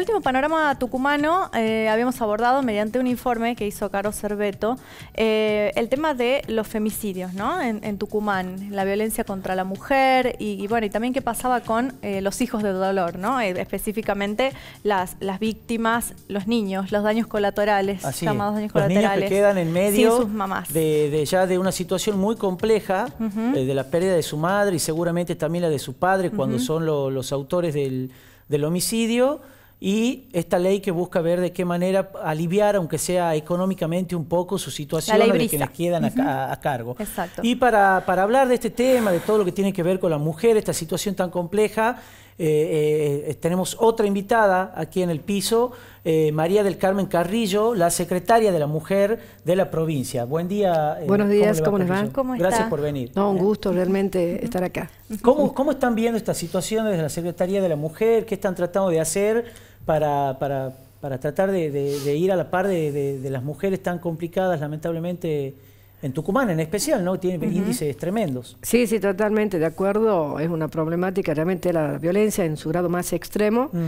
El último panorama tucumano eh, habíamos abordado mediante un informe que hizo Caro Cerveto eh, el tema de los femicidios ¿no? en, Tucumán, la violencia contra la mujer y, bueno, y también qué pasaba con eh, los hijos de dolor, ¿no? específicamente las, víctimas, los niños, los daños colaterales, llamados daños los colaterales. Niños que quedan en medio De, ya de una situación muy compleja, de la pérdida de su madre y seguramente también la de su padre cuando son los autores del homicidio y esta ley que busca ver de qué manera aliviar, aunque sea económicamente un poco, su situación de quienes quedan a, cargo. Exacto. Y para, para, hablar de este tema, de todo lo que tiene que ver con la mujer, esta situación tan compleja, eh, eh, tenemos otra invitada aquí en el piso, eh, María del Carmen Carrillo, la secretaria de la Mujer de la provincia. Buen día. Buenos días, ¿cómo, nos va, ¿cómo Gracias por venir. No, un gusto realmente estar acá. ¿Cómo, ¿Cómo están viendo esta situación desde la Secretaría de la Mujer? ¿Qué están tratando de hacer? para, para, para tratar de, ir a la par de, las mujeres tan complicadas, lamentablemente, en Tucumán en especial, ¿no? Tiene índices tremendos. Sí, sí, totalmente, de acuerdo. Es una problemática realmente la violencia en su grado más extremo. Mm.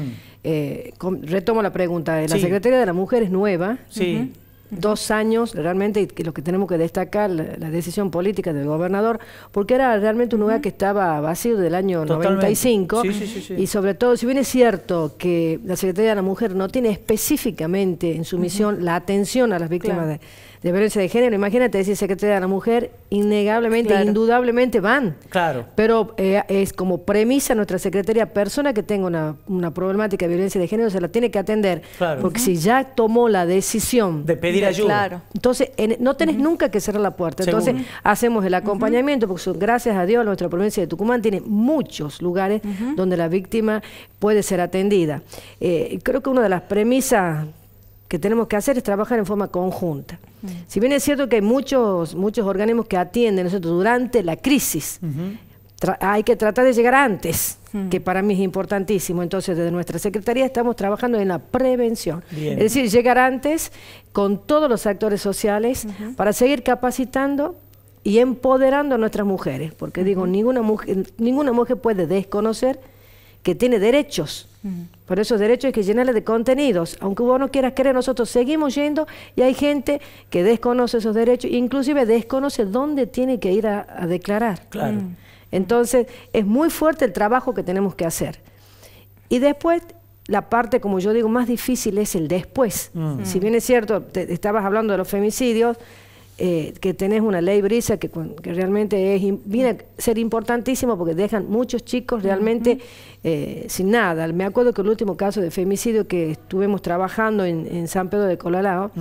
Eh, retomo la pregunta. ¿eh? La Secretaría de la Mujer es nueva. Sí dos años realmente, y lo que tenemos que destacar, la, decisión política del gobernador, porque era realmente un lugar que estaba vacío del año 95, sí, y sobre todo, si bien es cierto que la Secretaría de la Mujer no tiene específicamente en su misión la atención a las víctimas de violencia de género. Imagínate decir Secretaría de la Mujer, innegablemente, indudablemente van. Claro. Pero eh, es como premisa nuestra Secretaría, persona que tenga una, problemática de violencia de género se la tiene que atender. Porque si ya tomó la decisión de pedir entonces, no tenés nunca que cerrar la puerta. Entonces, hacemos el acompañamiento, porque gracias a Dios nuestra provincia de Tucumán tiene muchos lugares donde la víctima puede ser atendida. Eh, creo que una de las premisas que tenemos que hacer es trabajar en forma conjunta. Si bien es cierto que hay muchos, muchos organismos que atienden nosotros durante la crisis, hay que tratar de llegar antes, mm. que para mí es importantísimo. Entonces, desde nuestra Secretaría estamos trabajando en la prevención. Es decir, llegar antes con todos los actores sociales para seguir capacitando y empoderando a nuestras mujeres. Porque digo, ninguna mujer, ninguna mujer puede desconocer que tiene derechos. Mm. Por esos derechos hay que llenarle de contenidos. Aunque vos no quieras creer, nosotros seguimos yendo y hay gente que desconoce esos derechos, inclusive desconoce dónde tiene que ir a, a declarar. Claro. Mm. Entonces, es muy fuerte el trabajo que tenemos que hacer. Y después, la parte, como yo digo, más difícil es el después. Mm. Si bien es cierto, estabas hablando de los femicidios, eh, que tenés una ley brisa que, realmente es, viene a ser importantísimo porque dejan muchos chicos realmente eh, sin nada. Me acuerdo que el último caso de femicidio que estuvimos trabajando en, San Pedro de Colalao,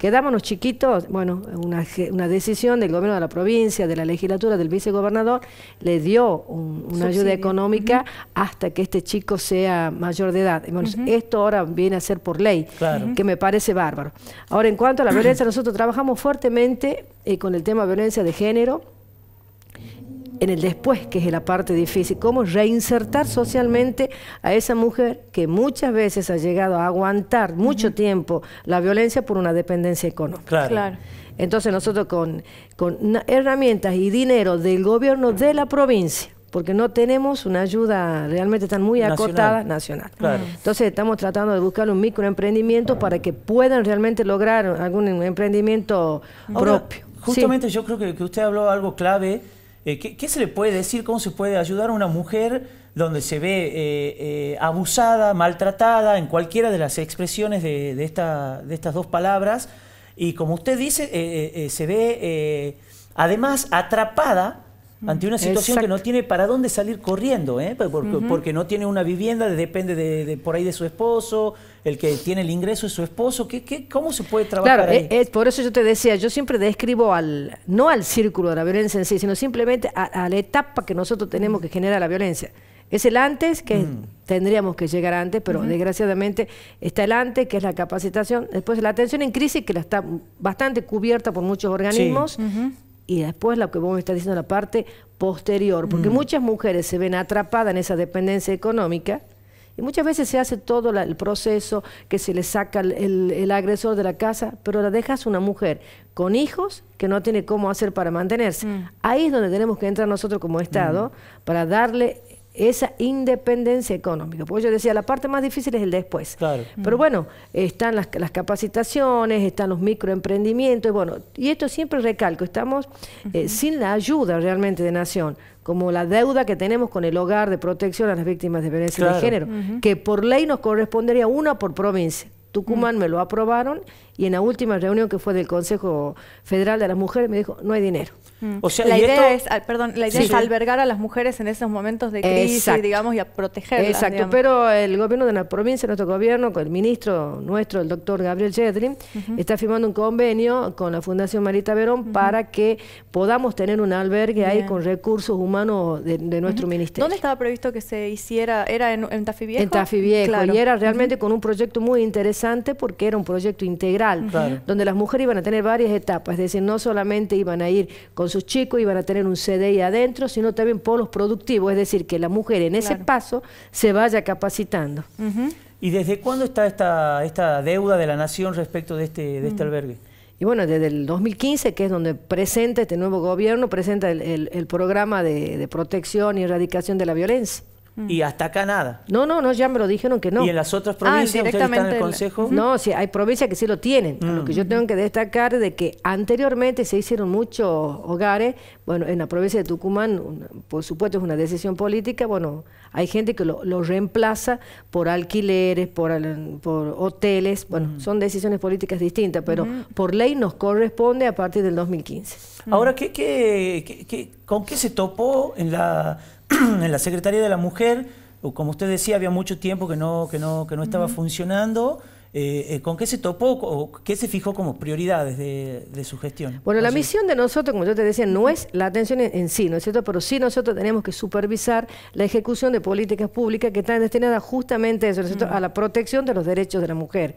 quedábamos chiquitos, bueno, una, decisión del gobierno de la provincia, de la legislatura, del vicegobernador, le dio una ayuda económica hasta que este chico sea mayor de edad. esto ahora viene a ser por ley, que me parece bárbaro. Ahora, en cuanto a la violencia, nosotros trabajamos fuertemente eh, con el tema violencia de género, en el después, que es la parte difícil, cómo reinsertar socialmente a esa mujer que muchas veces ha llegado a aguantar mucho tiempo la violencia por una dependencia económica. Entonces nosotros con, con herramientas y dinero del gobierno de la provincia, porque no tenemos una ayuda realmente tan muy acortada nacional. Entonces estamos tratando de buscar un microemprendimiento para que puedan realmente lograr algún emprendimiento propio. Justamente yo creo que, usted habló algo clave. Eh, ¿qué, se le puede decir? ¿Cómo se puede ayudar a una mujer donde se ve eh, eh, abusada, maltratada, en cualquiera de las expresiones de estas dos palabras? Y como usted dice, se ve además atrapada ante una situación que no tiene para dónde salir corriendo, ¿eh? porque, no tiene una vivienda, depende de, por ahí de su esposo, el que tiene el ingreso es su esposo, ¿qué, cómo se puede trabajar? por eso yo te decía, yo siempre describo al, no al círculo de la violencia en sí, sino simplemente a, la etapa que nosotros tenemos mm. que genera la violencia. Es el antes, que mm. tendríamos que llegar antes, pero desgraciadamente está el antes, que es la capacitación, después la atención en crisis, que la está bastante cubierta por muchos organismos y después lo que vos me estás diciendo la parte posterior, porque mm. muchas mujeres se ven atrapadas en esa dependencia económica y muchas veces se hace todo el proceso que se le saca el, agresor de la casa, pero la dejas una mujer con hijos que no tiene cómo hacer para mantenerse. Mm. Ahí es donde tenemos que entrar nosotros como Estado mm. para darle esa independencia económica. Porque yo decía, la parte más difícil es el después. Pero bueno, están las, capacitaciones, están los microemprendimientos, bueno, y esto siempre recalco, estamos eh, sin la ayuda realmente de Nación, como la deuda que tenemos con el hogar de protección a las víctimas de violencia de género, que por ley nos correspondería una por provincia. Tucumán me lo aprobaron y en la última reunión que fue del Consejo Federal de las Mujeres me dijo, no hay dinero. Mm. O sea, la idea, es, albergar a las mujeres en esos momentos de crisis, digamos, y a protegerlas. Exacto, pero el gobierno de la provincia, nuestro gobierno, con el ministro nuestro, el doctor Gabriel Yedlin, está firmando un convenio con la Fundación Marita Verón para que podamos tener un albergue ahí con recursos humanos de, nuestro ministerio. ¿Dónde estaba previsto que se hiciera? ¿Era en, Tafí En Tafí Viejo, y era realmente con un proyecto muy interesante porque era un proyecto integral donde las mujeres iban a tener varias etapas, es decir, no solamente iban a ir con sus chicos, iban a tener un CDI adentro, sino también polos productivos, es decir, que la mujer en ese paso se vaya capacitando. ¿Y desde cuándo está esta, esta deuda de la nación respecto de este, este albergue? Y bueno, desde el 2015, que es donde presenta este nuevo gobierno, presenta el, programa de protección y erradicación de la violencia. Y mm. hasta Canadá No, no, no, ya me lo dijeron que no. ¿Y en las otras ah, provincias ah, están en el Consejo? No, sí, hay provincias que sí lo tienen. Lo que mm. yo tengo que destacar de que anteriormente se hicieron muchos hogares. Bueno, en la provincia de Tucumán, por supuesto, es una decisión política. Bueno, hay gente que lo, reemplaza por alquileres, por, por hoteles. Bueno, mm. son decisiones políticas distintas, pero por ley nos corresponde a partir del 2015. Ahora, ¿qué, qué, qué ¿Con qué se topó en la, en la Secretaría de la Mujer? Como usted decía, había mucho tiempo que no, que no, que no estaba funcionando. Eh, eh, ¿Con qué se topó o qué se fijó como prioridades de, su gestión? Bueno, la misión de nosotros, como yo te decía, no es la atención en, sí, ¿no es cierto? Pero sí nosotros tenemos que supervisar la ejecución de políticas públicas que están destinadas justamente a la protección de los derechos de la mujer.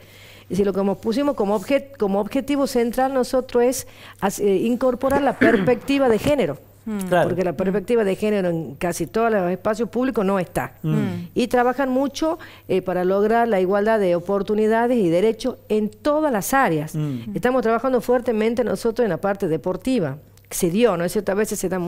Y si lo que nos pusimos como, objet, como objetivo central nosotros es eh, incorporar la perspectiva de género. Mm. Porque la mm. perspectiva de género en casi todos los espacios públicos no está. Mm. Y trabajan mucho eh, para lograr la igualdad de oportunidades y derechos en todas las áreas. Estamos trabajando fuertemente nosotros en la parte deportiva se dio, ¿no es cierto? veces se da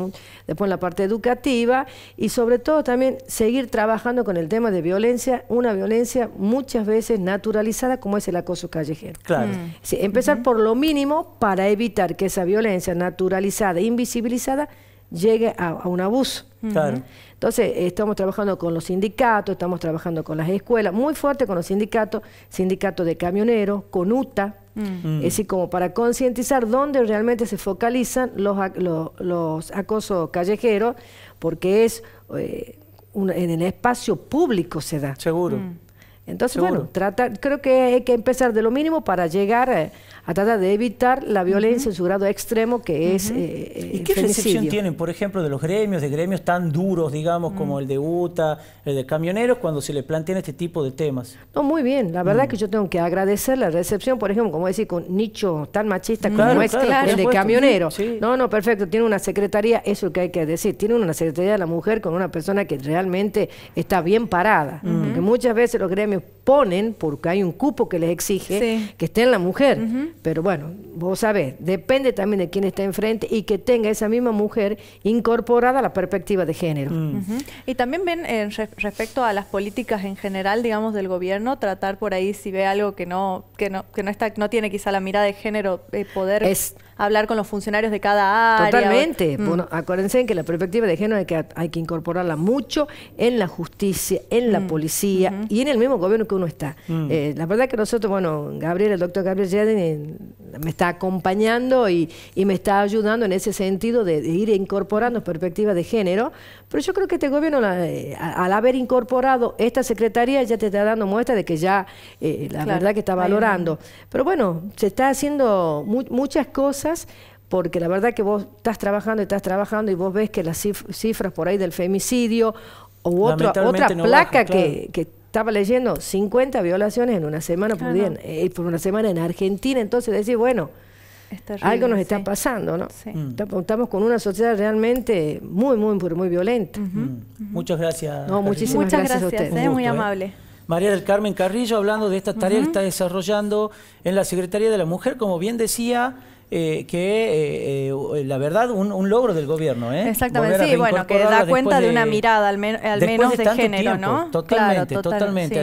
después en la parte educativa y sobre todo también seguir trabajando con el tema de violencia, una violencia muchas veces naturalizada como es el acoso callejero. Claro. Mm. empezar por lo mínimo para evitar que esa violencia naturalizada, invisibilizada, llegue a, a un abuso. Claro. Entonces, estamos trabajando con los sindicatos, estamos trabajando con las escuelas, muy fuerte con los sindicatos, sindicato de camioneros, con UTA, Mm. Es decir, como para concientizar dónde realmente se focalizan los, los, acosos callejeros, porque es eh, en el espacio público se da. Seguro. Mm. Entonces, bueno, trata, creo que hay que empezar de lo mínimo para llegar eh, a tratar de evitar la violencia en su grado extremo que es... Eh, ¿Y eh, qué recepción tienen, por ejemplo, de los gremios, de gremios tan duros, digamos, como el de UTA, el de camioneros, cuando se le plantean este tipo de temas? No, muy bien, la verdad es mm. que yo tengo que agradecer la recepción, por ejemplo, como decir, con nicho tan machista como el de camioneros. No, no, perfecto, tiene una secretaría, eso es lo que hay que decir, tiene una secretaría de la mujer con una persona que realmente está bien parada, porque muchas veces los gremios ponen, porque hay un cupo que les exige, que esté en la mujer. Pero bueno, vos sabés, depende también de quién está enfrente y que tenga esa misma mujer incorporada a la perspectiva de género. Mm. Y también ven eh, respecto a las políticas en general, digamos, del gobierno, tratar por ahí si ve algo que no, que no, que no está, no tiene quizá la mirada de género, eh, poder hablar con los funcionarios de cada área. Totalmente. Mm. Bueno, acuérdense que la perspectiva de género hay que, hay que incorporarla mucho en la justicia, en la mm. policía y en el mismo gobierno que uno está. Mm. Eh, la verdad que nosotros, bueno, Gabriel, el doctor Gabriel Yadin, me está acompañando y, me está ayudando en ese sentido de, ir incorporando perspectivas de género, pero yo creo que este gobierno, eh, al haber incorporado esta secretaría, ya te está dando muestra de que ya eh, la verdad que está valorando. Pero bueno, se está haciendo muchas cosas porque la verdad que vos estás trabajando y estás trabajando y vos ves que las cifras por ahí del femicidio o otra, otra placa que, que, estaba leyendo 50 violaciones en una semana por, eh, por una semana en Argentina, entonces decir, bueno, algo nos está pasando, ¿no? Mm. Estamos con una sociedad realmente muy, muy, muy violenta. Mm. Muchas gracias. No, muchísimas gracias, a ustedes. Eh, muy ¿eh? amable. María del Carmen Carrillo hablando de esta tarea que está desarrollando en la Secretaría de la Mujer, como bien decía, eh, que, eh, eh, la verdad, un, logro del gobierno. ¿eh? Exactamente, sí, bueno, que da cuenta de, una mirada, al, al menos de, género, ¿no? Totalmente, totalmente.